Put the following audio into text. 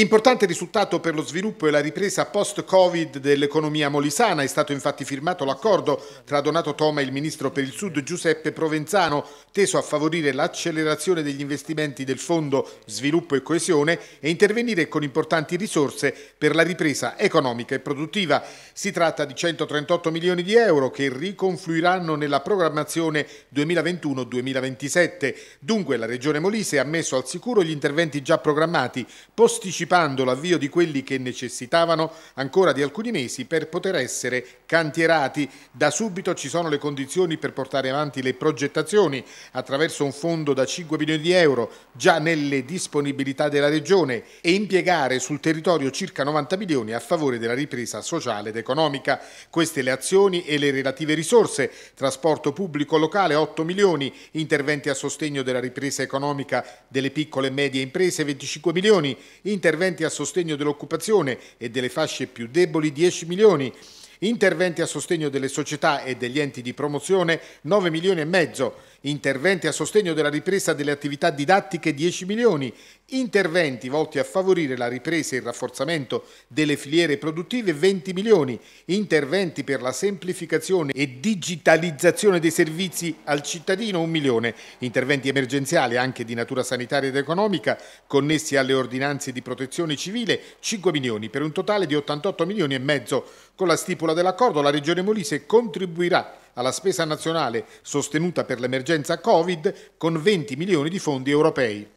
Importante risultato per lo sviluppo e la ripresa post-Covid dell'economia molisana. È stato infatti firmato l'accordo tra Donato Toma e il ministro per il Sud Giuseppe Provenzano, teso a favorire l'accelerazione degli investimenti del Fondo Sviluppo e Coesione e intervenire con importanti risorse per la ripresa economica e produttiva. Si tratta di 138 milioni di euro che riconfluiranno nella programmazione 2021-2027. Dunque la Regione Molise ha messo al sicuro gli interventi già programmati, posticipati anticipando l'avvio di quelli che necessitavano ancora di alcuni mesi per poter essere cantierati. Da subito ci sono le condizioni per portare avanti le progettazioni attraverso un fondo da 5 milioni di euro già nelle disponibilità della Regione e impiegare sul territorio circa 90 milioni a favore della ripresa sociale ed economica. Queste le azioni e le relative risorse, trasporto pubblico locale 8 milioni, interventi a sostegno della ripresa economica delle piccole e medie imprese 25 milioni, interventi interventi a sostegno dell'occupazione e delle fasce più deboli 10 milioni, interventi a sostegno delle società e degli enti di promozione 9 milioni e mezzo, interventi a sostegno della ripresa delle attività didattiche 10 milioni, interventi volti a favorire la ripresa e il rafforzamento delle filiere produttive 20 milioni, interventi per la semplificazione e digitalizzazione dei servizi al cittadino 1 milione, interventi emergenziali anche di natura sanitaria ed economica connessi alle ordinanze di protezione civile 5 milioni per un totale di 88 milioni e mezzo con la stipula stipula dell'accordo la Regione Molise contribuirà alla spesa nazionale sostenuta per l'emergenza Covid con 20 milioni di fondi europei.